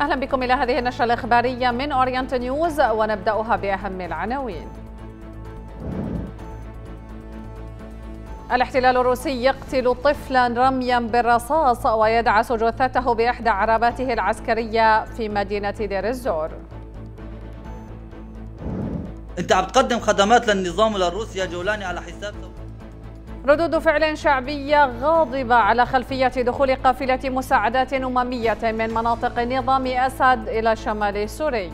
أهلا بكم إلى هذه النشرة الإخبارية من أورينت نيوز ونبدأها بأهم العناوين الاحتلال الروسي يقتل طفلا رميا بالرصاص ويدعس جثته بإحدى عرباته العسكرية في مدينة دير الزور انت عم تقدم خدمات للنظام الروسي يا جولاني على حساب ردود فعل شعبية غاضبة على خلفية دخول قافلة مساعدات أممية من مناطق نظام أسد إلى شمال سوريا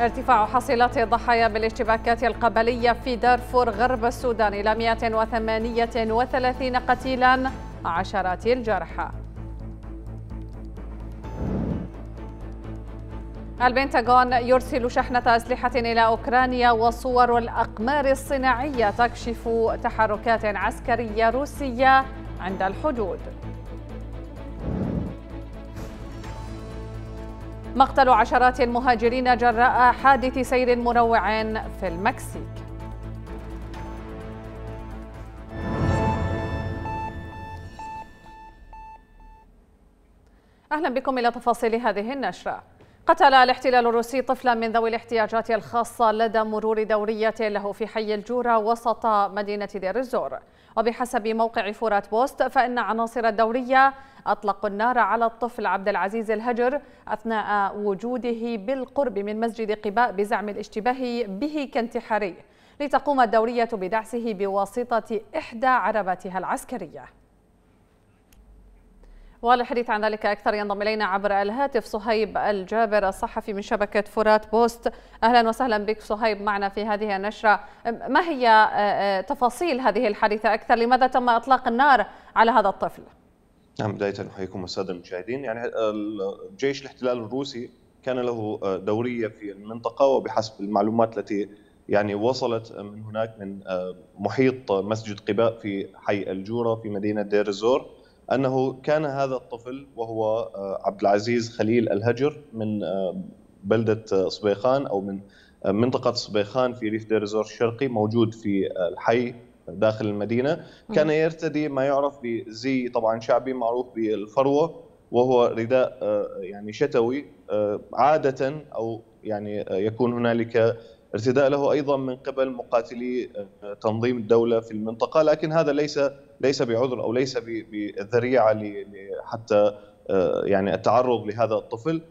ارتفاع حصيلات الضحايا بالاشتباكات القبلية في دارفور غرب السودان إلى 138 قتيلا عشرات الجرحى البنتاغون يرسل شحنة أسلحة إلى أوكرانيا وصور الأقمار الصناعية تكشف تحركات عسكرية روسية عند الحدود مقتل عشرات المهاجرين جراء حادث سير مروع في المكسيك أهلا بكم إلى تفاصيل هذه النشرة قتل الاحتلال الروسي طفلا من ذوي الاحتياجات الخاصة لدى مرور دورية له في حي الجورة وسط مدينة دير الزور وبحسب موقع فورات بوست فإن عناصر الدورية أطلقوا النار على الطفل عبد العزيز الهجر أثناء وجوده بالقرب من مسجد قباء بزعم الاشتباه به كانتحاري لتقوم الدورية بدعسه بواسطة إحدى عرباتها العسكرية وللحديث عن ذلك أكثر ينضم إلينا عبر الهاتف صهيب الجابر الصحفي من شبكة فرات بوست أهلا وسهلا بك صهيب معنا في هذه النشرة ما هي آه، آه، تفاصيل هذه الحادثة أكثر لماذا تم إطلاق النار على هذا الطفل؟ نعم بداية أحييكم السادة المشاهدين يعني آه، الجيش الاحتلال الروسي كان له دورية في المنطقة وبحسب المعلومات التي يعني وصلت من هناك من محيط مسجد قباء في حي الجورة في مدينة دير الزور انه كان هذا الطفل وهو آه، عبد العزيز خليل الهجر من آه، بلده آه، صبيخان او من منطقه صبيخان في ريف دير زور الشرقي موجود في الحي داخل المدينه كان يرتدي ما يعرف بزي طبعا شعبي معروف بالفروه وهو رداء يعني شتوي عاده او يعني يكون هنالك ارتداء له ايضا من قبل مقاتلي آه، تنظيم الدوله في المنطقه لكن هذا ليس ليس بعذر او ليس بذريعه حتى آه، يعني التعرض لهذا الطفل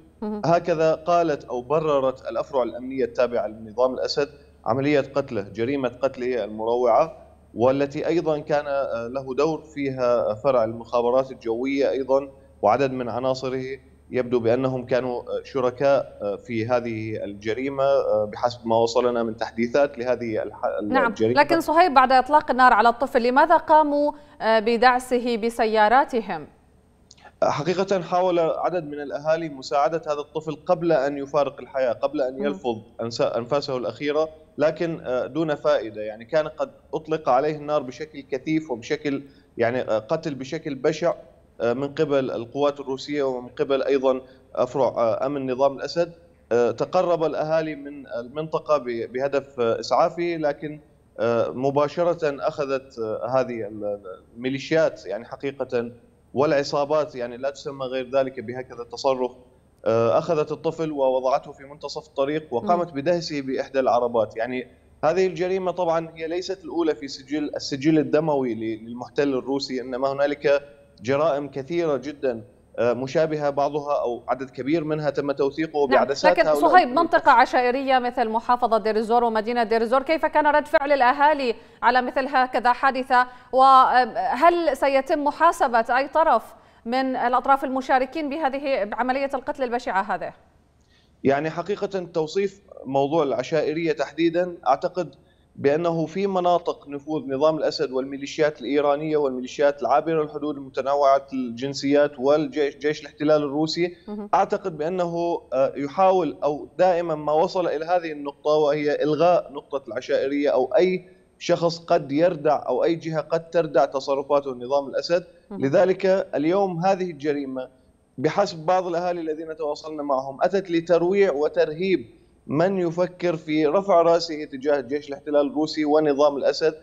هكذا قالت او بررت الافرع الامنيه التابعه لنظام الاسد عمليه قتله جريمه قتله المروعه والتي ايضا كان آه، له دور فيها فرع المخابرات الجويه ايضا وعدد من عناصره يبدو بأنهم كانوا شركاء آه، في هذه الجريمة آه، بحسب ما وصلنا من تحديثات لهذه الجريمه نعم لكن صهيب بعد إطلاق النار على الطفل لماذا قاموا آه، بدعسه بسياراتهم؟ حقيقة حاول عدد من الأهالي مساعدة هذا الطفل قبل أن يفارق الحياة قبل أن يلفظ أنفاسه الأخيرة لكن دون فائدة يعني كان قد أطلق عليه النار بشكل كثيف وبشكل يعني قتل بشكل بشع آه، من قبل القوات الروسية ومن قبل أيضا أفرع آه، أمن نظام الأسد آه، تقرب الأهالي من المنطقة بهدف اسعافه لكن مباشرة أخذت هذه الميليشيات يعني حقيقة والعصابات يعني لا تسمى غير ذلك بهكذا التصرف أخذت الطفل ووضعته في منتصف الطريق وقامت بدهسه بإحدى العربات يعني هذه الجريمة طبعا هي ليست الأولى في سجل السجل الدموي للمحتل الروسي إنما هنالك جرائم كثيرة جدا آه، مشابهة بعضها أو عدد كبير منها تم توثيقه بعدسات نعم. لكن صهيب منطقة عشائرية مثل محافظة دير الزور ومدينة دير الزور كيف كان رد فعل الأهالي على مثل هكذا حادثة وهل سيتم محاسبة أي طرف من الأطراف المشاركين بهذه بعملية القتل البشعة هذه؟ يعني حقيقة توصيف موضوع العشائرية تحديدا أعتقد بانه في مناطق نفوذ نظام الاسد والميليشيات الايرانيه والميليشيات العابره الحدود المتنوعه الجنسيات والجيش جيش الاحتلال الروسي اعتقد بانه آه، يحاول او دائما ما وصل الى هذه النقطه وهي الغاء نقطه العشائريه او اي شخص قد يردع او اي جهه قد تردع تصرفاته نظام الاسد لذلك اليوم هذه الجريمه بحسب بعض الاهالي الذين تواصلنا معهم اتت لترويع وترهيب من يفكر في رفع راسه تجاه جيش الاحتلال الروسي ونظام الاسد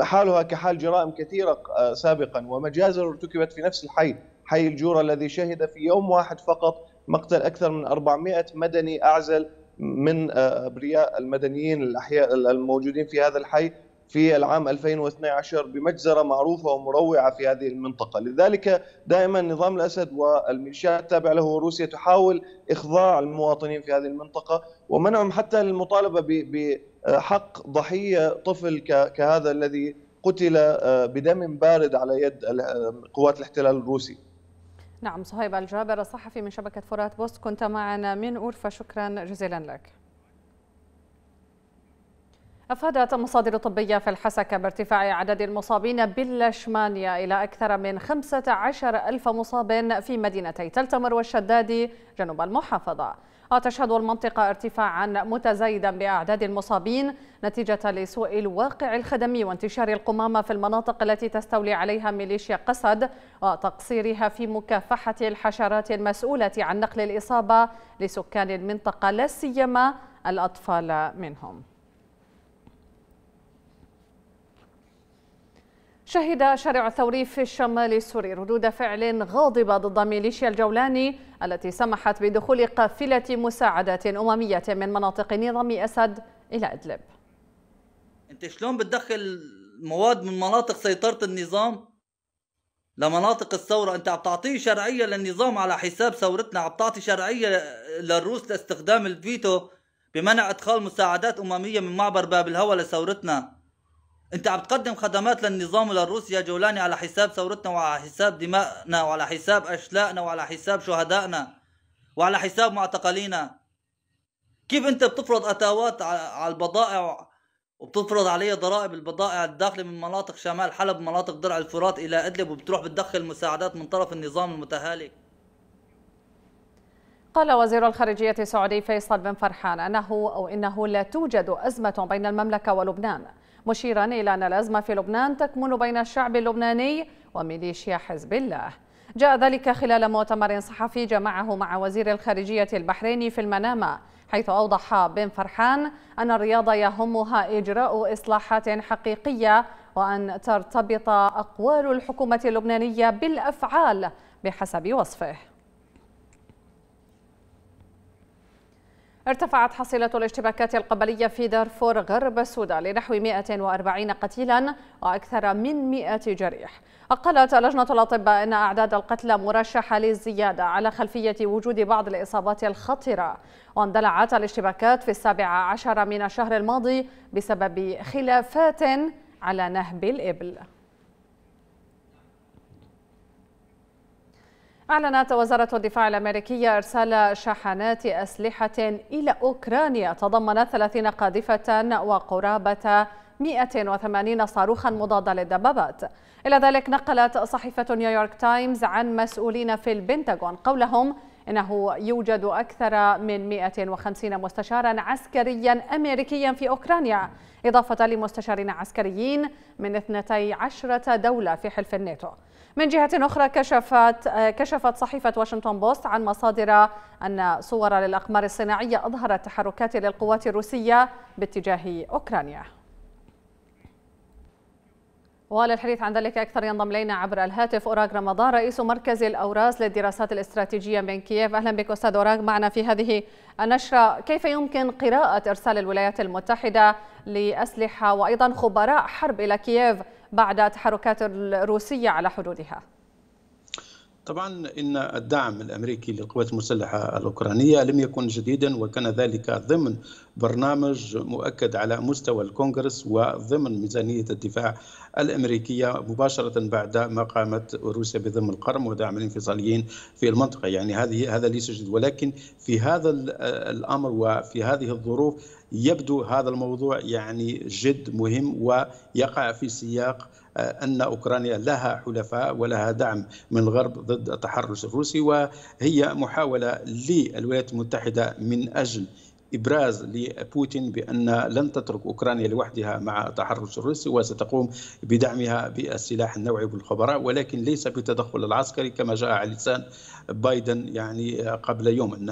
حالها كحال جرائم كثيره آه، سابقا ومجازر ارتكبت في نفس الحي حي الجوره الذي شهد في يوم واحد فقط مقتل اكثر من 400 مدني اعزل من آه، ابرياء المدنيين الاحياء الموجودين في هذا الحي في العام 2012 بمجزرة معروفة ومروعة في هذه المنطقة لذلك دائما نظام الأسد والميليشيات التابعة له وروسيا تحاول إخضاع المواطنين في هذه المنطقة ومنعهم حتى المطالبة بحق ضحية طفل كهذا الذي قتل آه، بدم بارد على يد آه، قوات الاحتلال الروسي نعم صهيب الجابر الصحفي من شبكة فرات بوست كنت معنا من أورفا شكرا جزيلا لك أفادت مصادر طبية في الحسكة بارتفاع عدد المصابين باللاشمانيا إلى أكثر من 15 ألف مصاب في مدينتي تل تمر والشداد جنوب المحافظة وتشهد المنطقة ارتفاعا متزايدا بأعداد المصابين نتيجة لسوء الواقع الخدمي وانتشار القمامة في المناطق التي تستولي عليها ميليشيا قسد وتقصيرها في مكافحة الحشرات المسؤولة عن نقل الإصابة لسكان المنطقة لا سيما الأطفال منهم شهد شارع الثوري في الشمال السوري ردود فعل غاضبة ضد ميليشيا الجولاني التي سمحت بدخول قافلة مساعدات أممية من مناطق نظام أسد إلى إدلب أنت شلون بتدخل مواد من مناطق سيطرة النظام لمناطق الثورة أنت عم تعطيه شرعية للنظام على حساب ثورتنا عم تعطي شرعية للروس لاستخدام الفيتو بمنع إدخال مساعدات أممية من معبر باب الهوى لثورتنا انت عم تقدم خدمات للنظام وللروسيا جولاني على حساب ثورتنا وعلى حساب دمائنا وعلى حساب اشلائنا وعلى حساب شهدائنا وعلى حساب معتقلينا كيف انت بتفرض اتاوات على البضائع وبتفرض عليها ضرائب البضائع الداخله من مناطق شمال حلب مناطق درع الفرات الى ادلب وبتروح بتدخل مساعدات من طرف النظام المتهالك قال وزير الخارجية السعودي فيصل بن فرحان أنه أو إنه لا توجد أزمة بين المملكة ولبنان مشيرا إلى أن الأزمة في لبنان تكمن بين الشعب اللبناني وميليشيا حزب الله جاء ذلك خلال مؤتمر صحفي جمعه مع وزير الخارجية البحريني في المنامة حيث أوضح بن فرحان أن الرياضة يهمها إجراء إصلاحات حقيقية وأن ترتبط أقوال الحكومة اللبنانية بالأفعال بحسب وصفه ارتفعت حصيلة الاشتباكات القبلية في دارفور غرب السودان لنحو 140 قتيلا وأكثر من 100 جريح أقلت لجنة الأطباء أن أعداد القتلى مرشحة للزيادة على خلفية وجود بعض الإصابات الخطرة واندلعت الاشتباكات في السابع عشر من الشهر الماضي بسبب خلافات على نهب الإبل أعلنت وزارة الدفاع الأمريكية إرسال شحنات أسلحة إلى أوكرانيا تضمنت 30 قاذفة وقرابة 180 صاروخا مضادا للدبابات إلى ذلك نقلت صحيفة نيويورك تايمز عن مسؤولين في البنتاغون قولهم إنه يوجد أكثر من 150 مستشارا عسكريا أمريكيا في أوكرانيا إضافة لمستشارين عسكريين من 12 دولة في حلف الناتو من جهة أخرى كشفت كشفت صحيفة واشنطن بوست عن مصادر أن صور للأقمار الصناعية أظهرت تحركات للقوات الروسية باتجاه أوكرانيا وللحديث عن ذلك أكثر ينضم إلينا عبر الهاتف أوراق رمضان رئيس مركز الأوراس للدراسات الاستراتيجية من كييف أهلا بك أستاذ أوراق معنا في هذه النشرة كيف يمكن قراءة إرسال الولايات المتحدة لأسلحة وأيضا خبراء حرب إلى كييف بعد تحركات الروسية على حدودها طبعا ان الدعم الامريكي للقوات المسلحه الاوكرانيه لم يكن جديدا وكان ذلك ضمن برنامج مؤكد على مستوى الكونغرس وضمن ميزانيه الدفاع الامريكيه مباشره بعد ما قامت روسيا بضم القرم ودعم الانفصاليين في المنطقه، يعني هذه هذا ليس جديد ولكن في هذا الامر وفي هذه الظروف يبدو هذا الموضوع يعني جد مهم ويقع في سياق ان اوكرانيا لها حلفاء ولها دعم من الغرب ضد التحرش الروسي وهي محاوله للولايات المتحده من اجل ابراز لبوتين بان لن تترك اوكرانيا لوحدها مع التحرش الروسي وستقوم بدعمها بالسلاح النوعي والخبراء ولكن ليس بالتدخل العسكري كما جاء على لسان بايدن يعني قبل يوم ان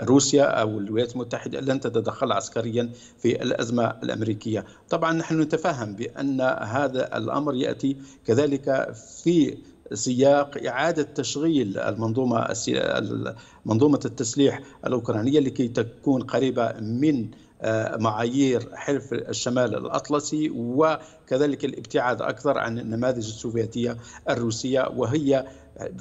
روسيا أو الولايات المتحدة لن تتدخل عسكريا في الأزمة الأمريكية طبعا نحن نتفهم بأن هذا الأمر يأتي كذلك في سياق إعادة تشغيل المنظومة منظومة التسليح الأوكرانية لكي تكون قريبة من آه، معايير حلف الشمال الأطلسي وكذلك الابتعاد أكثر عن النماذج السوفيتية الروسية وهي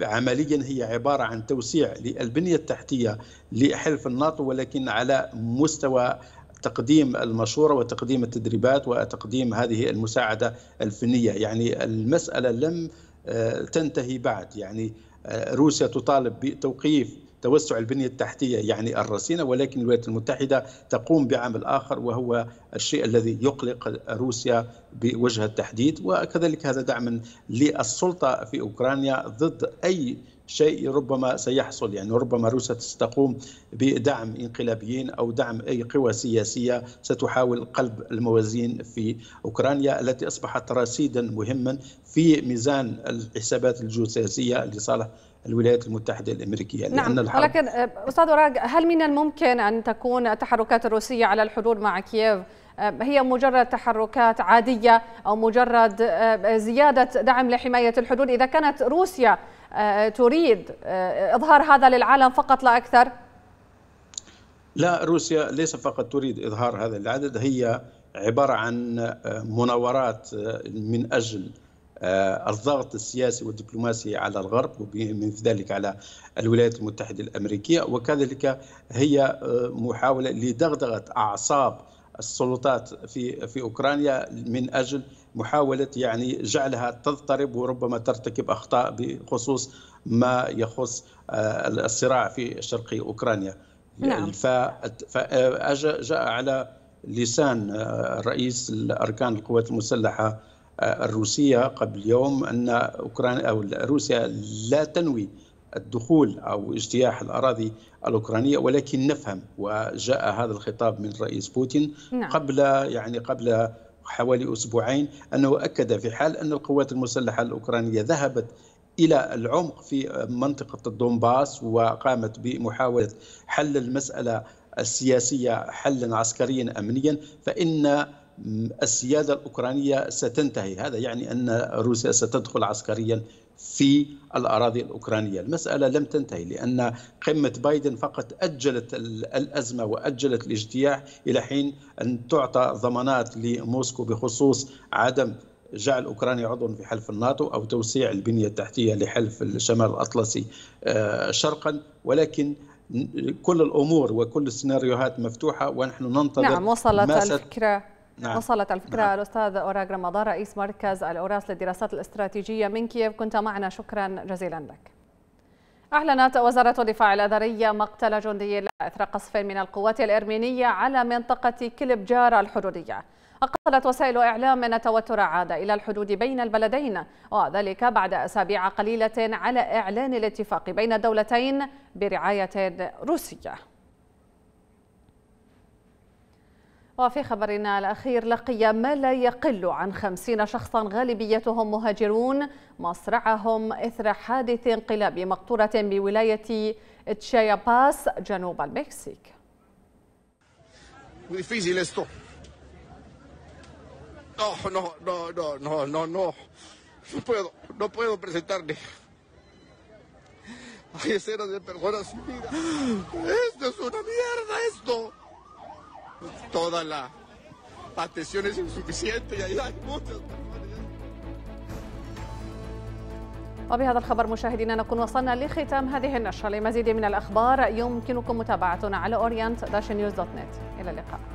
عمليا هي عبارة عن توسيع للبنية التحتية لحلف الناطو ولكن على مستوى تقديم المشورة وتقديم التدريبات وتقديم هذه المساعدة الفنية يعني المسألة لم آه، تنتهي بعد يعني آه، روسيا تطالب بتوقيف توسع البنية التحتية يعني الرصينة ولكن الولايات المتحدة تقوم بعمل آخر وهو الشيء الذي يقلق روسيا بوجه التحديد وكذلك هذا دعم للسلطة في أوكرانيا ضد أي شيء ربما سيحصل يعني ربما روسيا ستقوم بدعم انقلابيين او دعم اي قوى سياسيه ستحاول قلب الموازين في اوكرانيا التي اصبحت رصيدا مهما في ميزان الحسابات الجيوسياسيه لصالح الولايات المتحدة الأمريكية نعم لأن الحرب ولكن أه، أستاذ وراج هل من الممكن أن تكون التحركات الروسية على الحدود مع كييف أه، هي مجرد تحركات عادية أو مجرد أه، زيادة دعم لحماية الحدود إذا كانت روسيا آه، تريد آه، إظهار هذا للعالم فقط لا أكثر؟ لا روسيا ليس فقط تريد إظهار هذا العدد هي عبارة عن آه، مناورات من أجل الضغط السياسي والدبلوماسي على الغرب ومن ذلك على الولايات المتحدة الأمريكية وكذلك هي محاولة لدغدغة أعصاب السلطات في في اوكرانيا من اجل محاوله يعني جعلها تضطرب وربما ترتكب اخطاء بخصوص ما يخص آه، الصراع في شرق اوكرانيا نعم. فجاء على لسان آه، رئيس الاركان القوات المسلحه آه، الروسيه قبل يوم ان اوكرانيا او روسيا لا تنوي الدخول أو اجتياح الأراضي الأوكرانية ولكن نفهم وجاء هذا الخطاب من الرئيس بوتين نعم. قبل يعني قبل حوالي أسبوعين أنه أكد في حال أن القوات المسلحة الأوكرانية ذهبت الى العمق في منطقه الدومباس وقامت بمحاوله حل المساله السياسيه حلا عسكريا امنيا فان السياده الاوكرانيه ستنتهي، هذا يعني ان روسيا ستدخل عسكريا في الاراضي الاوكرانيه، المساله لم تنتهي لان قمه بايدن فقط اجلت الازمه واجلت الاجتياح الى حين ان تعطى ضمانات لموسكو بخصوص عدم جعل اوكرانيا عضوا في حلف الناتو او توسيع البنيه التحتيه لحلف الشمال الاطلسي آه، شرقا ولكن كل الامور وكل السيناريوهات مفتوحه ونحن ننتظر نعم وصلت الفكره نعم. وصلت الفكرة نعم. الأستاذ أوراق رمضان رئيس مركز الأوراس للدراسات الاستراتيجية من كييف كنت معنا شكرا جزيلا لك أعلنت وزارة الدفاع الأذرية مقتل جندي إثر قصف من القوات الإرمينية على منطقة كلبجار الحدودية أقلت وسائل إعلام أن التوتر عاد إلى الحدود بين البلدين وذلك بعد أسابيع قليلة على إعلان الاتفاق بين الدولتين برعاية روسية وفي خبرنا الأخير لقي ما لا يقل عن خمسين شخصا غالبيتهم مهاجرون مصرعهم إثر حادث انقلاب مقطورة بولاية تشاياباس جنوب المكسيك Hay escenas de personas sin vida. Esto es una mierda, esto. todas las atención es insuficiente y ahí hay muchos وبهذا الخبر مشاهدينا نكون وصلنا لختام هذه النشرة لمزيد من الأخبار يمكنكم متابعتنا على orient-news.net إلى اللقاء